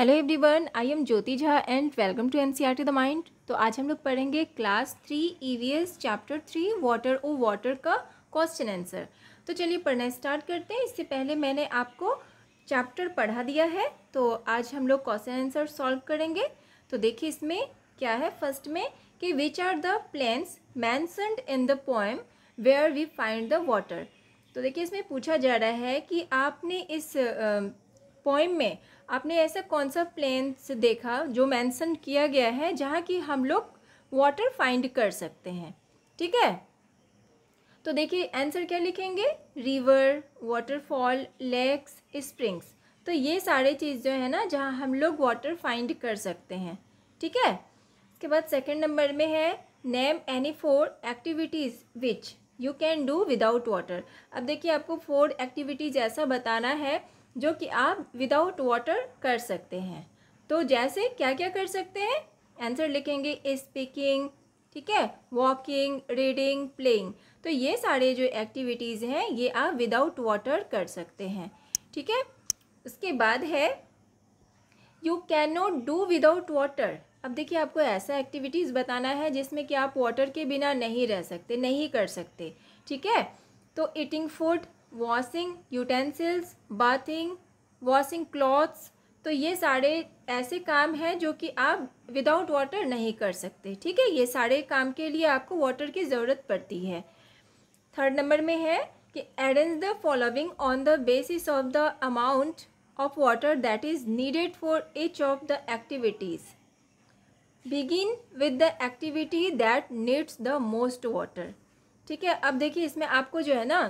Hello everyone I am Jyoti Jha and welcome to N C R T the mind तो आज हम लोग पढ़ेंगे class three E V S chapter three water O water का question answer तो चलिए पढ़ना स्टार्ट करते हैं इससे पहले मैंने आपको चैप्टर पढ़ा दिया है तो आज हम लोग क्वेश्चन आंसर सॉल्व करेंगे तो देखिए इसमें क्या है फर्स्ट में कि which are the plains mentioned in the poem where we find the water तो देखिए इसमें पूछा जा रहा है कि आपने इस पोएम में आपने ऐसा कौन सा प्लेन्स देखा जो मेंशन किया गया है जहाँ की हम लोग वाटर फाइंड कर सकते हैं ठीक है तो देखिए आंसर क्या लिखेंगे रिवर वाटरफॉल लेक्स स्प्रिंग्स तो ये सारे चीज़ जो है ना जहाँ हम लोग वाटर फाइंड कर सकते हैं ठीक है इसके बाद सेकंड नंबर में है name any four activities which you can do without water अब देखिए आपको फोर एक्टिविटीज ऐसा बताना है जो कि आप विदाउट वाटर कर सकते हैं तो जैसे क्या क्या कर सकते हैं आंसर लिखेंगे स्पीकिंग ठीक है वॉकिंग रीडिंग प्लेइंग तो ये सारे जो एक्टिविटीज़ हैं ये आप विदाउट वाटर कर सकते हैं ठीक है उसके बाद है you can not do without water अब देखिए आपको ऐसा एक्टिविटीज़ बताना है जिसमें कि आप वाटर के बिना नहीं रह सकते नहीं कर सकते ठीक है तो eating food washing utensils bathing washing clothes तो ये सारे ऐसे काम हैं जो कि आप विदाउट वाटर नहीं कर सकते ठीक है ये सारे काम के लिए आपको वाटर की ज़रूरत पड़ती है थर्ड नंबर में है कि arrange the following on the basis of the amount of water that is needed for each of the activities begin with the activity that needs the most water ठीक है अब देखिए इसमें आपको जो है ना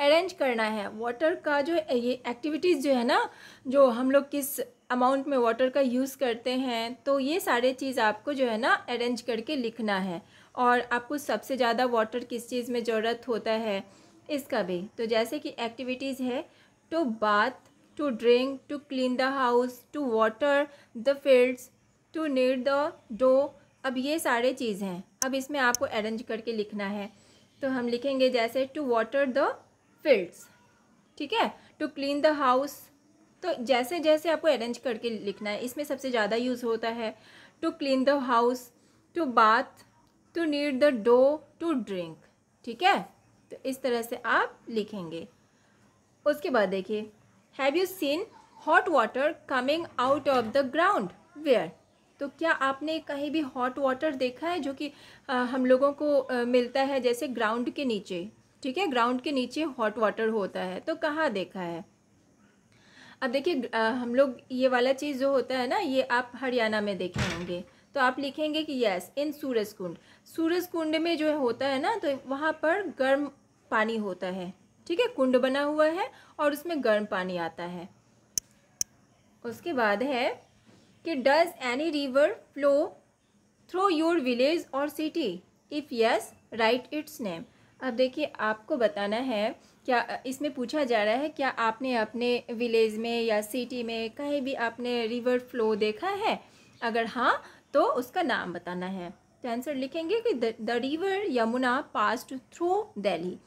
अरेंज करना है वाटर का जो ये एक्टिविटीज़ जो है ना जो हम लोग किस अमाउंट में वाटर का यूज़ करते हैं तो ये सारे चीज़ आपको जो है ना अरेंज करके लिखना है और आपको सबसे ज़्यादा वाटर किस चीज़ में ज़रूरत होता है इसका भी तो जैसे कि एक्टिविटीज़ है to bath to drink to clean the house to water the fields to knead the dough अब ये सारे चीज़ हैं अब इसमें आपको अरेंज करके लिखना है तो हम लिखेंगे जैसे टू वाटर द फील्ड्स ठीक है टू क्लीन द हाउस तो जैसे जैसे आपको अरेंज करके लिखना है इसमें सबसे ज़्यादा यूज़ होता है to clean the house to bath to knead the dough to drink ठीक है तो इस तरह से आप लिखेंगे उसके बाद देखिए have you seen hot water coming out of the ground where तो क्या आपने कहीं भी हॉट वाटर देखा है जो कि आ, हम लोगों को आ, मिलता है जैसे ग्राउंड के नीचे ठीक है ग्राउंड के नीचे हॉट वाटर होता है तो कहाँ देखा है अब देखिए हम लोग ये वाला चीज़ जो होता है ना ये आप हरियाणा में देखे होंगे तो आप लिखेंगे कि यस इन सूरज कुंड सूरज कुंड में जो होता है ना तो वहाँ पर गर्म पानी होता है ठीक है कुंड बना हुआ है और उसमें गर्म पानी आता है उसके बाद है कि does any river flow through your village और city if yes write its name अब देखिए आपको बताना है क्या इसमें पूछा जा रहा है क्या आपने अपने विलेज में या सिटी में कहीं भी आपने रिवर फ्लो देखा है अगर हाँ तो उसका नाम बताना है तो आंसर लिखेंगे कि the river Yamuna passed through Delhi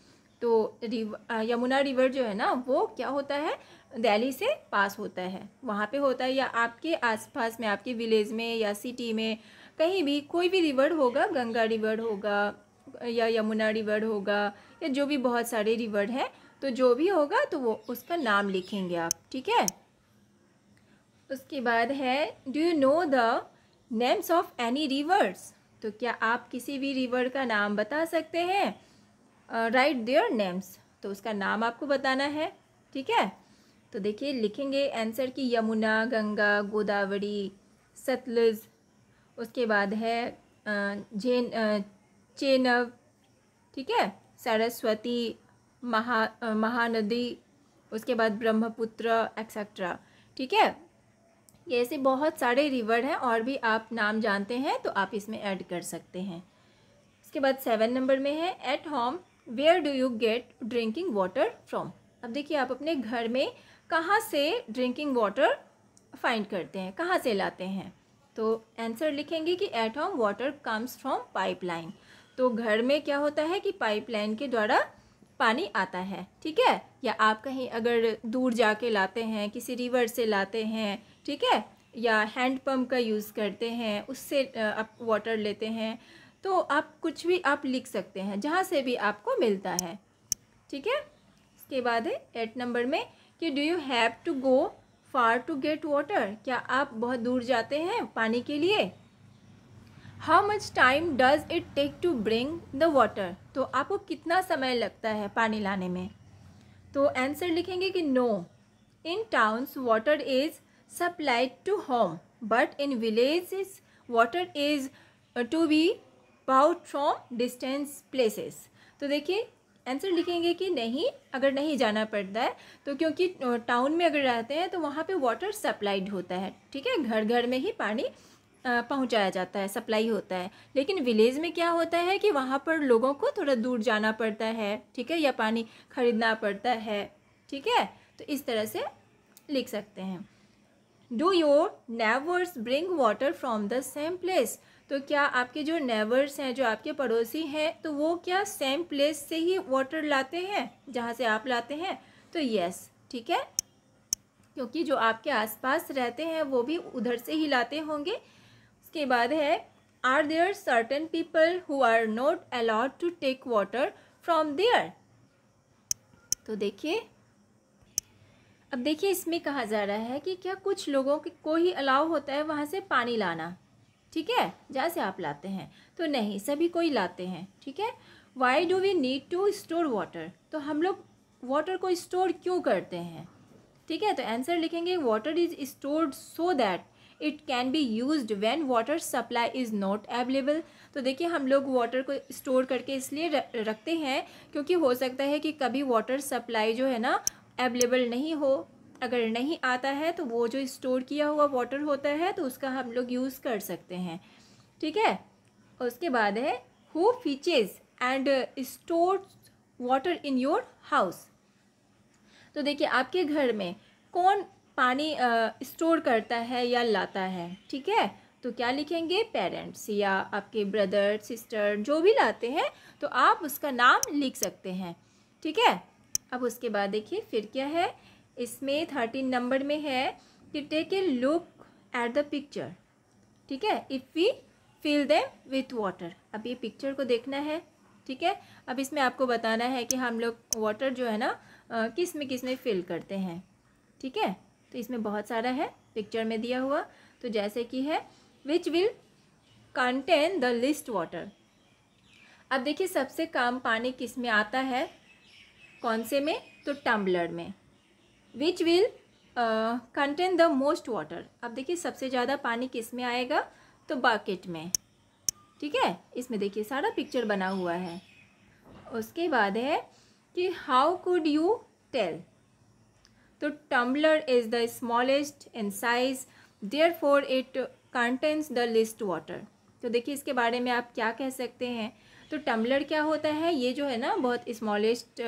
तो रिव यमुना रिवर जो है ना वो क्या होता है दिल्ली से पास होता है वहाँ पे होता है या आपके आसपास में आपके विलेज में या सिटी में कहीं भी कोई भी रिवर होगा गंगा रिवर होगा या यमुना रिवर होगा या जो भी बहुत सारे रिवर हैं तो जो भी होगा तो वो उसका नाम लिखेंगे आप ठीक है उसके बाद है do you know the names of any rivers तो क्या आप किसी भी रिवर का नाम बता सकते हैं राइट देअर नेम्स तो उसका नाम आपको बताना है ठीक है तो देखिए लिखेंगे आंसर की यमुना गंगा गोदावरी सतलज उसके बाद है झेन uh, चेनव ठीक है सरस्वती महा महानदी उसके बाद ब्रह्मपुत्र एक्सेट्रा ठीक है ये ऐसे बहुत सारे रिवर हैं और भी आप नाम जानते हैं तो आप इसमें ऐड कर सकते हैं इसके बाद सेवन नंबर में है at home where do you get drinking water from अब देखिए आप अपने घर में कहाँ से ड्रिंकिंग वाटर फाइंड करते हैं कहाँ से लाते हैं तो आंसर लिखेंगे कि at home water comes from pipeline तो घर में क्या होता है कि पाइपलाइन के द्वारा पानी आता है ठीक है या आप कहीं अगर दूर जाके लाते हैं किसी रिवर से लाते हैं ठीक है या हैंडपम्प का यूज़ करते हैं उससे आप वाटर लेते हैं तो आप कुछ भी आप लिख सकते हैं जहाँ से भी आपको मिलता है ठीक है इसके बाद है एट नंबर में कि do you have to go far to get water क्या आप बहुत दूर जाते हैं पानी के लिए how much time does it take to bring the water तो आपको कितना समय लगता है पानी लाने में तो आंसर लिखेंगे कि no in towns water is supplied to home but in village water is to be brought from distance places तो देखिए आंसर लिखेंगे कि नहीं अगर नहीं जाना पड़ता है तो क्योंकि टाउन में अगर रहते हैं तो वहाँ पे वाटर सप्लाइड होता है ठीक है घर घर में ही पानी पहुंचाया जाता है सप्लाई होता है लेकिन विलेज में क्या होता है कि वहाँ पर लोगों को थोड़ा दूर जाना पड़ता है ठीक है या पानी खरीदना पड़ता है ठीक है तो इस तरह से लिख सकते हैं do your neighbours bring water from the same place तो क्या आपके जो नेवर्स हैं जो आपके पड़ोसी हैं तो वो क्या सेम प्लेस से ही वाटर लाते हैं जहाँ से आप लाते हैं तो यस ठीक है क्योंकि जो आपके आसपास रहते हैं वो भी उधर से ही लाते होंगे उसके बाद है are there certain people who are not allowed to take water from there तो देखिए अब देखिए इसमें कहा जा रहा है कि क्या कुछ लोगों को ही अलाउ होता है वहाँ से पानी लाना ठीक है जहाँ से आप लाते हैं तो नहीं सभी कोई लाते हैं ठीक है why do we need to store water तो हम लोग वाटर को स्टोर क्यों करते हैं ठीक है तो आंसर लिखेंगे water is stored so that it can be use when water supply is not available तो देखिए हम लोग वाटर को स्टोर करके इसलिए रखते हैं क्योंकि हो सकता है कि कभी वाटर सप्लाई जो है ना अवेलेबल नहीं हो अगर नहीं आता है तो वो जो स्टोर किया हुआ वाटर होता है तो उसका हम लोग यूज़ कर सकते हैं ठीक है उसके बाद है who fetches and store water in your house तो देखिए आपके घर में कौन पानी स्टोर करता है या लाता है ठीक है तो क्या लिखेंगे पेरेंट्स या आपके ब्रदर सिस्टर जो भी लाते हैं तो आप उसका नाम लिख सकते हैं ठीक है अब उसके बाद देखिए फिर क्या है इसमें थर्टीन नंबर में है कि take a look at the picture ठीक है if we fill them with water अब ये पिक्चर को देखना है ठीक है अब इसमें आपको बताना है कि हम लोग वाटर जो है ना किस में किस में फिल करते हैं ठीक है तो इसमें बहुत सारा है पिक्चर में दिया हुआ तो जैसे कि है which will contain the least water अब देखिए सबसे कम पानी किस में आता है कौन से में तो टम्बलर में which will contain the most water अब देखिए सबसे ज़्यादा पानी किस में आएगा तो बाकेट में ठीक है इसमें देखिए सारा पिक्चर बना हुआ है उसके बाद है कि हाउ कुड यू टेल तो tumbler is the smallest in size therefore it contains the least water तो देखिए इसके बारे में आप क्या कह सकते हैं तो टम्बलर क्या होता है ये जो है ना बहुत स्मॉलेस्ट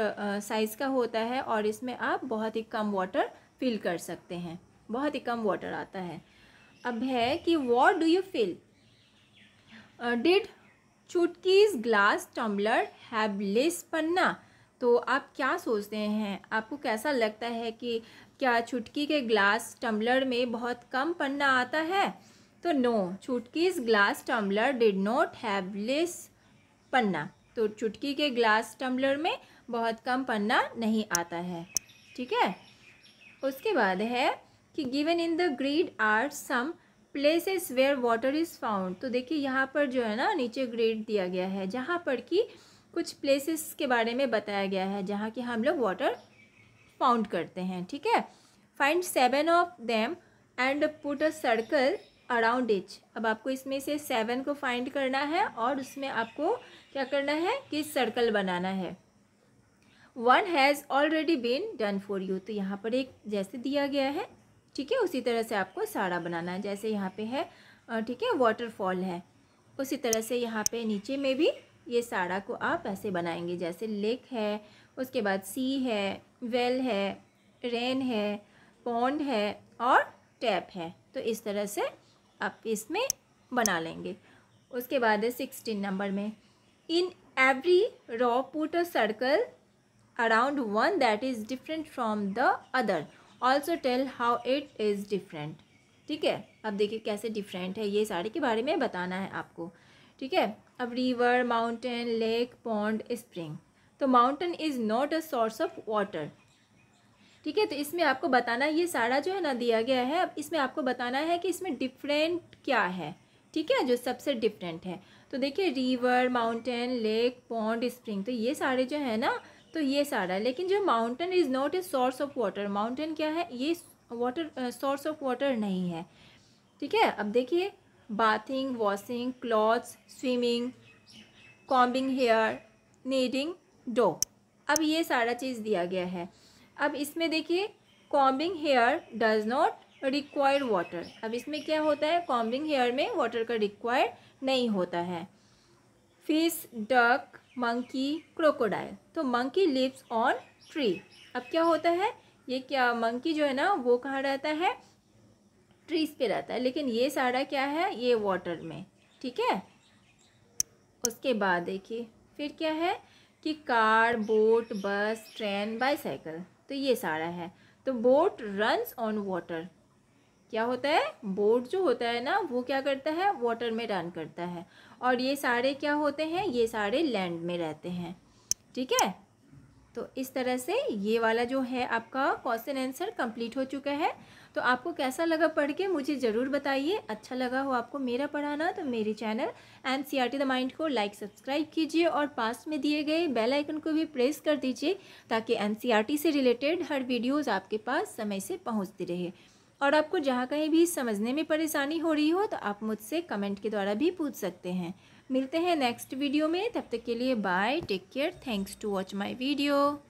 साइज़ का होता है और इसमें आप बहुत ही कम वाटर फिल कर सकते हैं बहुत ही कम वाटर आता है अब है कि what do you feel did Chutki's glass tumbler have less pani तो आप क्या सोचते हैं आपको कैसा लगता है कि क्या छुटकी के ग्लास टम्बलर में बहुत कम पन्ना आता है तो no Chutki's glass tumbler did not have less pani तो छुटकी के ग्लास टम्बलर में बहुत कम पन्ना नहीं आता है ठीक है उसके बाद है कि given in the grid are some places where water is found तो देखिए यहाँ पर जो है ना नीचे ग्रेड दिया गया है जहाँ पर कि कुछ प्लेसेस के बारे में बताया गया है जहाँ कि हम लोग वाटर फाउंड करते हैं ठीक है find seven of them and put a circle around each अब आपको इसमें से सेवन को फाइंड करना है और उसमें आपको क्या करना है कि सर्कल बनाना है one has already been done for you तो यहाँ पर एक जैसे दिया गया है ठीक है उसी तरह से आपको साड़ा बनाना है जैसे यहाँ पे है ठीक है वाटरफॉल है उसी तरह से यहाँ पे नीचे में भी ये साड़ा को आप ऐसे बनाएंगे जैसे लेक है उसके बाद सी है वेल है रेन है पौंड है और टैप है तो इस तरह से आप इसमें बना लेंगे उसके बाद है सिक्सटीन नंबर में in every row put a circle around one that is different from the other also tell how it is different ठीक है अब देखिए कैसे डिफरेंट है ये साड़ी के बारे में बताना है आपको ठीक है अब river mountain lake pond spring तो mountain is not a source of water ठीक है तो इसमें आपको बताना ये सारा जो है ना दिया गया है अब इसमें आपको बताना है कि इसमें डिफरेंट क्या है ठीक है जो सबसे डिफरेंट है तो देखिए river mountain lake pond spring तो ये सारे जो है ना तो ये सारा लेकिन जो mountain is not a source of water mountain क्या है ये वाटर सोर्स ऑफ वाटर नहीं है ठीक है अब देखिए bathing, washing, clothes, swimming, combing hair, kneading dough. अब ये सारा चीज़ दिया गया है अब इसमें देखिए combing hair does not require water अब इसमें क्या होता है कॉम्बिंग हेयर में वाटर का रिक्वायर नहीं होता है फिश डक मंकी क्रोकोडाइल तो मंकी लिव्स ऑन ट्री अब क्या होता है ये क्या मंकी जो है ना वो कहाँ रहता है ट्रीज़ पे रहता है लेकिन ये सारा क्या है ये वाटर में ठीक है उसके बाद देखिए फिर क्या है कि car boat bus train bicycle तो ये सारा है तो बोट रन्स ऑन वाटर क्या होता है बोट जो होता है ना वो क्या करता है वाटर में रन करता है और ये सारे क्या होते हैं ये सारे लैंड में रहते हैं ठीक है तो इस तरह से ये वाला जो है आपका क्वेश्चन आंसर कंप्लीट हो चुका है तो आपको कैसा लगा पढ़ के मुझे ज़रूर बताइए अच्छा लगा हो आपको मेरा पढ़ाना तो मेरे channel N C R T the mind को लाइक सब्सक्राइब कीजिए और पास में दिए गए बेल आइकन को भी प्रेस कर दीजिए ताकि एन सी आर टी से रिलेटेड हर वीडियोज़ आपके पास समय से पहुँचती रहे और आपको जहाँ कहीं भी समझने में परेशानी हो रही हो तो आप मुझसे कमेंट के द्वारा भी पूछ सकते हैं मिलते हैं नेक्स्ट वीडियो में तब तक के लिए bye take care thanks to watch my video